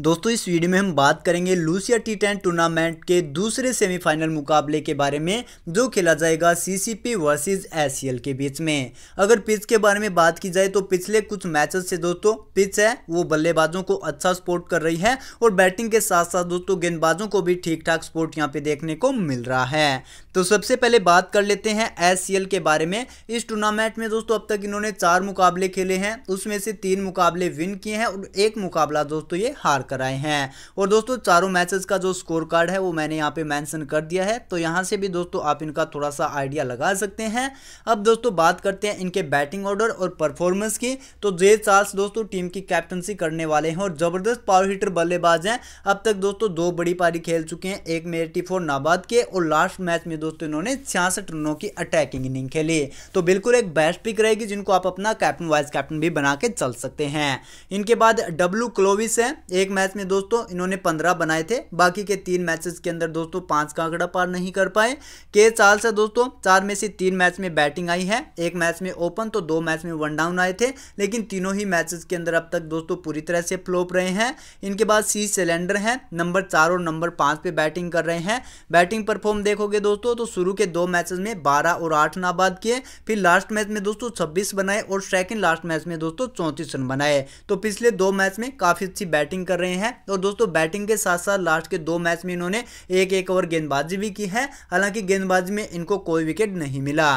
दोस्तों इस वीडियो में हम बात करेंगे लूसिया टी टेन टूर्नामेंट के दूसरे सेमीफाइनल मुकाबले के बारे में जो खेला जाएगा सीसीपी वर्सेस एसीएल के बीच में अगर पिच के बारे में बात की जाए तो पिछले कुछ मैचेस से दोस्तों पिच है वो बल्लेबाजों को अच्छा सपोर्ट कर रही है और बैटिंग के साथ साथ दोस्तों गेंदबाजों को भी ठीक ठाक सपोर्ट यहाँ पे देखने को मिल रहा है तो सबसे पहले बात कर लेते हैं एस के बारे में इस टूर्नामेंट में दोस्तों अब तक इन्होंने चार मुकाबले खेले हैं उसमें से तीन मुकाबले विन किए हैं और एक मुकाबला दोस्तों ये हार पार कराए हैं और दोस्तों चारों मैचेस का जो स्कोर कार्ड है वो मैंने यहाँ पे मैंशन कर दिया है तो यहाँ से भी दोस्तों आप इनका थोड़ा सा आइडिया लगा सकते हैं अब दोस्तों बात करते हैं इनके बैटिंग ऑर्डर और परफॉर्मेंस की तो जे चार्ल्स दोस्तों टीम की कैप्टनसी करने वाले हैं और ज़बरदस्त पावर हीटर बल्लेबाज हैं अब तक दोस्तों दो बड़ी पारी खेल चुके हैं एक में एट्टी नाबाद के और लास्ट मैच में दोस्तों इन्होंने छियासठ रनों की अटैकिंग इनिंग खेली तो बिल्कुल एक बेस्ट पिक रहेगी जिनको आप अपना कैप्टन वाइस कैप्टन भी बना के चल सकते हैं इनके बाद डब्ल्यू क्लोविस है एक मैच में दोस्तों इन्होंने पंद्रह बनाए थे बाकी के तीन मैचेस के अंदर दोस्तों पांच का आंकड़ा पार नहीं कर पाए के चाल से दोस्तों चार में से तीन मैच में बैटिंग आई है एक मैच में ओपन तो दो मैच में वन डाउन आए थे लेकिन तीनों ही मैचेस के अंदर अब तक दोस्तों पूरी तरह से फ्लोप रहे हैं इनके बाद सी सिलेंडर हैं नंबर चार और नंबर पाँच पे बैटिंग कर रहे हैं बैटिंग परफॉर्म देखोगे दोस्तों तो शुरू के दो मैचेस में बारह और आठ नाबाद किए फिर लास्ट मैच में दोस्तों छब्बीस बनाए और सेकेंड लास्ट मैच में दोस्तों चौंतीस रन बनाए तो पिछले दो मैच में काफ़ी अच्छी बैटिंग कर रहे हैं और तो दोस्तों बैटिंग के साथ साथ लास्ट के दो मैच में इन्होंने एक एक ओवर गेंदबाजी भी की है हालांकि गेंदबाजी में इनको कोई विकेट नहीं मिला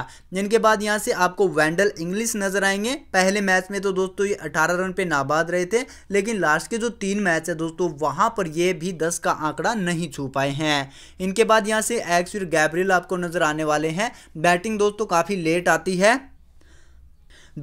इनके बाद यहाँ से आपको वैंडल इंग्लिश नजर आएंगे पहले मैच में तो दोस्तों ये अठारह रन पे नाबाद रहे थे लेकिन लास्ट के जो तीन मैच है दोस्तों वहां पर ये भी दस का आंकड़ा नहीं छू पाए हैं इनके बाद यहाँ से एक्सवीर गैब्रिल आपको नजर आने वाले हैं बैटिंग दोस्तों काफ़ी लेट आती है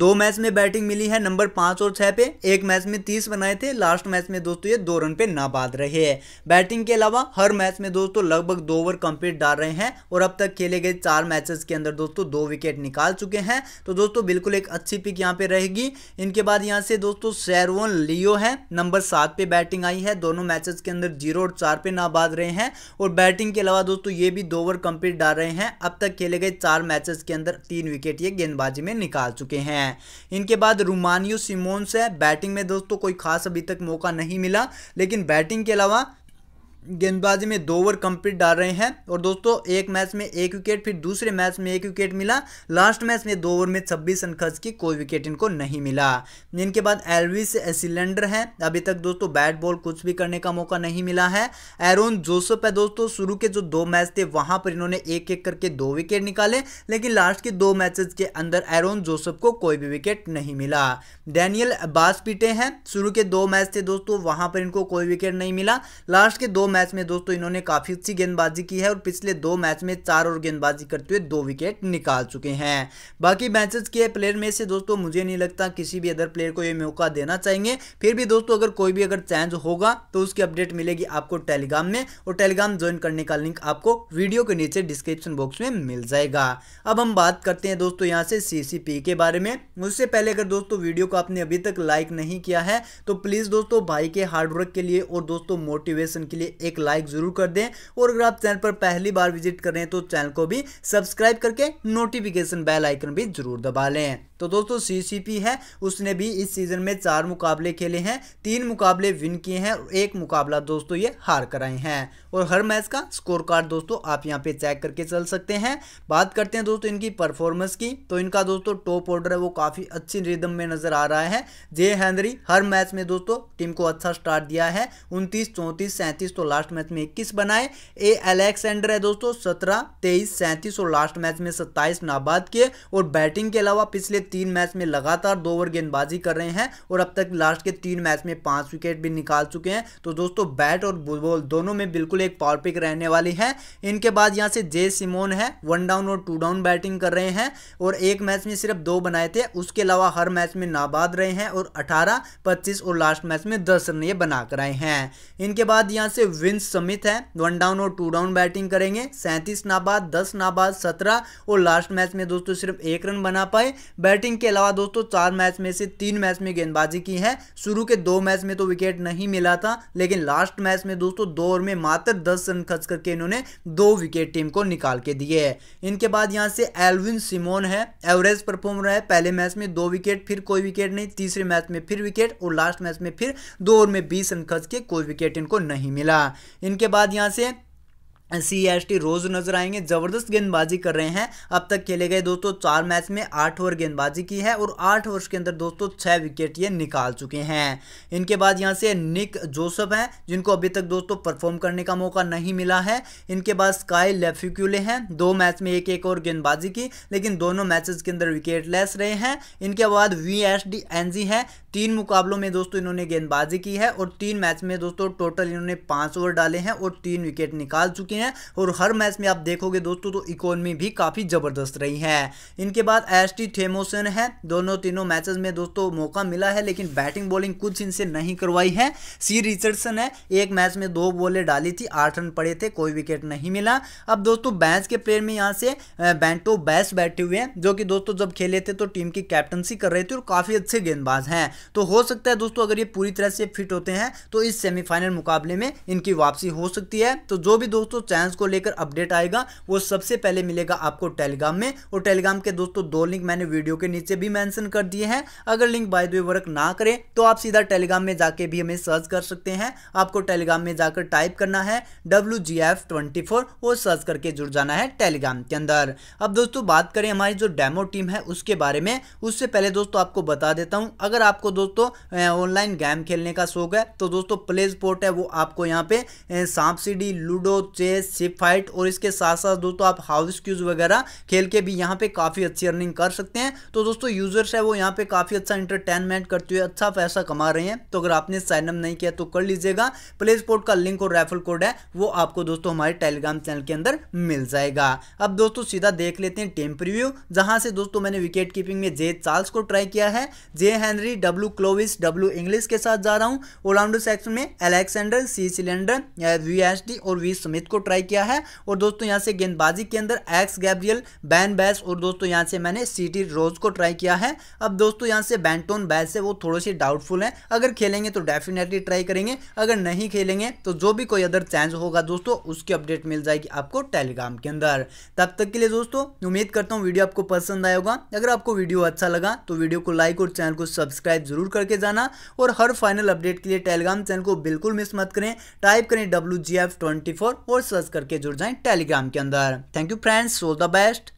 दो मैच में बैटिंग मिली है नंबर पांच और छह पे एक मैच में तीस बनाए थे लास्ट मैच में दोस्तों ये दो रन पे नाबाद रहे हैं बैटिंग के अलावा हर मैच में दोस्तों लगभग दो ओवर कंप्लीट डाल रहे हैं और अब तक खेले गए चार मैचेस के अंदर दोस्तों दो विकेट निकाल चुके हैं तो दोस्तों बिल्कुल एक अच्छी पिक यहाँ पे रहेगी इनके बाद यहाँ से दोस्तों शेरवोन लियो है नंबर सात पे बैटिंग आई है दोनों मैचेस के अंदर जीरो और चार पे नाबाद रहे हैं और बैटिंग के अलावा दोस्तों ये भी दो ओवर कंप्लीट डाल रहे हैं अब तक खेले गए चार मैचेस के अंदर तीन विकेट ये गेंदबाजी में निकाल चुके हैं हैं इनके बाद रोमानियो सिमोन्स है बैटिंग में दोस्तों कोई खास अभी तक मौका नहीं मिला लेकिन बैटिंग के अलावा गेंदबाजी में दो ओवर कंप्लीट डाल रहे हैं और दोस्तों एक मैच में एक विकेट फिर दूसरे मैच में एक विकेट मिला लास्ट मैच में दो ओवर में छब्बीस रन खर्च की कोई विकेट इनको नहीं मिला इनके बाद एलविस सिलेंडर हैं अभी तक दोस्तों बैट बॉल कुछ भी करने का मौका नहीं मिला है एरोन जोसफ है दोस्तों शुरू के जो दो मैच थे वहां पर इन्होंने एक एक करके दो विकेट निकाले लेकिन लास्ट के दो मैच के अंदर एरोन जोसफ को कोई भी विकेट नहीं मिला डैनियल पीटे हैं शुरू के दो मैच थे दोस्तों वहां पर इनको कोई विकेट नहीं मिला लास्ट के दो मैच में दोस्तों इन्होंने काफ़ी अच्छी गेंदबाजी की है और पिछले दो मैच में चार और गेंदबाजी करते हुए दो विकेट निकाल चुके हैं बाकी मैचेस के प्लेयर में से दोस्तों मुझे नहीं लगता किसी भी अदर प्लेयर को ये मौका देना चाहेंगे फिर भी दोस्तों अगर कोई भी अगर चेंज होगा तो उसकी अपडेट मिलेगी आपको टेलीग्राम में और टेलीग्राम ज्वाइन करने का लिंक आपको वीडियो के नीचे डिस्क्रिप्शन बॉक्स में मिल जाएगा अब हम बात करते हैं दोस्तों यहाँ से सीसीपी के बारे में उससे पहले अगर दोस्तों वीडियो को आपने अभी तक लाइक नहीं किया है तो प्लीज़ दोस्तों भाई के हार्डवर्क के लिए और दोस्तों मोटिवेशन के लिए एक लाइक ज़रूर कर दें और अगर आप चैनल पर पहली बार विजिट कर रहे हैं तो चैनल को भी सब्सक्राइब करके नोटिफिकेशन बेल आइकन भी जरूर दबा लें तो दोस्तों सीसीपी है उसने भी इस सीज़न में चार मुकाबले खेले हैं तीन मुकाबले विन किए हैं और एक मुकाबला दोस्तों ये हार कर आए हैं और हर मैच का स्कोर कार्ड दोस्तों आप यहाँ पे चेक करके चल सकते हैं बात करते हैं दोस्तों इनकी परफॉर्मेंस की तो इनका दोस्तों टॉप ऑर्डर है वो काफ़ी अच्छी रिदम में नज़र आ रहा है जे हैंनरी हर मैच में दोस्तों टीम को अच्छा स्टार्ट दिया है उनतीस चौंतीस सैंतीस तो लास्ट मैच में इक्कीस बनाए ए एलेक्सेंडर है दोस्तों सत्रह तेईस सैंतीस और लास्ट मैच में सत्ताईस नाबाद किए और बैटिंग के अलावा पिछले तीन मैच में लगातार दो ओवर गेंदबाजी कर रहे हैं और अब तक लास्ट के तीन मैच में पांच विकेट भी निकाल चुके हैं तो दोस्तों बैट और बॉल दोनों में बिल्कुल एक पावर पिक रहने वाली है इनके बाद यहाँ से जे सिमोन है वन डाउन और टू डाउन बैटिंग कर रहे हैं और एक मैच में सिर्फ दो बनाए थे उसके अलावा हर मैच में नाबाद रहे हैं और अठारह पच्चीस और लास्ट मैच में दस रन ये बना आए हैं इनके बाद यहाँ से विंस समित है वन डाउन और टू डाउन बैटिंग करेंगे सैंतीस नाबाद दस नाबाद सत्रह और लास्ट मैच में दोस्तों सिर्फ एक रन बना पाए बैट बैटिंग के अलावा दोस्तों चार मैच में से तीन मैच में गेंदबाजी की है शुरू के दो मैच में तो विकेट नहीं मिला था लेकिन लास्ट मैच में दोस्तों दो ओवर में मात्र दस रन खर्च करके इन्होंने दो विकेट टीम को निकाल के दिए है इनके बाद यहाँ से एलविन सिमोन है एवरेज परफॉर्मर है पहले मैच में दो विकेट फिर कोई विकेट नहीं तीसरे मैच में फिर विकेट और लास्ट मैच में फिर दो ओवर में बीस रन खर्च के कोई विकेट इनको नहीं मिला इनके बाद यहाँ से सी एस टी रोज नजर आएंगे जबरदस्त गेंदबाजी कर रहे हैं अब तक खेले गए दोस्तों चार मैच में आठ ओवर गेंदबाजी की है और आठ वर्ष के अंदर दोस्तों छह विकेट ये निकाल चुके हैं इनके बाद यहाँ से निक जोसफ हैं जिनको अभी तक दोस्तों परफॉर्म करने का मौका नहीं मिला है इनके बाद स्काई लेफ्यूक्यूले हैं दो मैच में एक एक और गेंदबाजी की लेकिन दोनों मैचेस के अंदर विकेट लेस रहे हैं इनके बाद V S D N G तीन मुकाबलों में दोस्तों इन्होंने गेंदबाजी की है और तीन मैच में दोस्तों टोटल इन्होंने पाँच ओवर डाले हैं और तीन विकेट निकाल चुके हैं और हर मैच में आप देखोगे दोस्तों तो इकोनमी भी काफ़ी ज़बरदस्त रही है इनके बाद एस टी थेमोसन है दोनों तीनों मैचेस में दोस्तों मौका मिला है लेकिन बैटिंग बॉलिंग कुछ इनसे नहीं करवाई है सी रिचर्डसन है एक मैच में दो बोले डाली थी आठ रन पड़े थे कोई विकेट नहीं मिला अब दोस्तों बैंस के प्लेयर में यहाँ से बैंटो बैस बैठे हुए हैं जो कि दोस्तों जब खेले थे तो टीम की कैप्टनसी कर रहे थे और काफ़ी अच्छे गेंदबाज हैं तो हो सकता है दोस्तों अगर ये पूरी तरह से फिट होते हैं तो इस सेमीफाइनल मुकाबले में इनकी वापसी हो सकती है तो जो भी दोस्तों चांस को लेकर अपडेट आएगा वो सबसे पहले मिलेगा आपको टेलीग्राम में और टेलीग्राम के दोस्तों दो लिंक मैंने वीडियो के नीचे भी मैंशन कर दिए हैं अगर लिंक बाय द वर्क ना करें तो आप सीधा टेलीग्राम में जाके भी हमें सर्च कर सकते हैं आपको टेलीग्राम में जाकर टाइप करना है W G F twenty four और सर्च करके जुड़ जाना है टेलीग्राम के अंदर अब दोस्तों बात करें हमारी जो डेमो टीम है उसके बारे में उससे पहले दोस्तों आपको बता देता हूं अगर आपको दोस्तों ऑनलाइन गेम खेलने का शौक है तो दोस्तों प्ले स्पोर्ट है वो आपको यहाँ पे सांप सीढ़ी लूडो चेस सिप फाइट और इसके साथ साथ दोस्तों आप हाउस क्यूज वगैरह खेल के भी यहाँ पे काफ़ी अच्छी अर्निंग कर सकते हैं तो दोस्तों यूजर्स है वो यहाँ पे काफ़ी अच्छा इंटरटेनमेंट करते हुए अच्छा पैसा कमा रहे हैं तो अगर आपने साइन अप नहीं किया तो कर लीजिएगा प्ले स्पोर्ट का लिंक और रेफर कोड है वो आपको दोस्तों हमारे टेलीग्राम चैनल के अंदर मिल जाएगा अब दोस्तों सीधा देख लेते हैं टीम प्रीव्यू जहां से दोस्तों मैंने विकेट कीपिंग में जे चार्ल्स को ट्राई किया है J Henry W W Clovis W English के साथ जा रहा हूँ ऑलराउंडर सेक्शन में Alexander C cylinder V S D और वी स्मिथ को ट्राई किया है और दोस्तों यहाँ से गेंदबाजी के अंदर एक्स गैब्रियल बैन बैस और दोस्तों यहाँ से मैंने सी टी रोज को ट्राई किया है अब दोस्तों यहाँ से बैंटोन बैस है वो थोड़े से डाउटफुल हैं अगर खेलेंगे तो डेफिनेटली ट्राई करेंगे अगर नहीं खेलेंगे तो जो भी कोई अदर चेंज होगा दोस्तों उसकी अपडेट मिल जाएगी आपको टेलीग्राम के अंदर तब तक के लिए दोस्तों उम्मीद करता हूँ वीडियो आपको पसंद आया होगा अगर आपको वीडियो अच्छा लगा तो वीडियो को लाइक और चैनल को सब्सक्राइब ज़रूर करके जाना और हर फाइनल अपडेट के लिए टेलीग्राम चैनल को बिल्कुल मिस मत करें टाइप करें डब्ल्यू और सर्च करके जुड़ जाएं टेलीग्राम के अंदर thank you friends all the best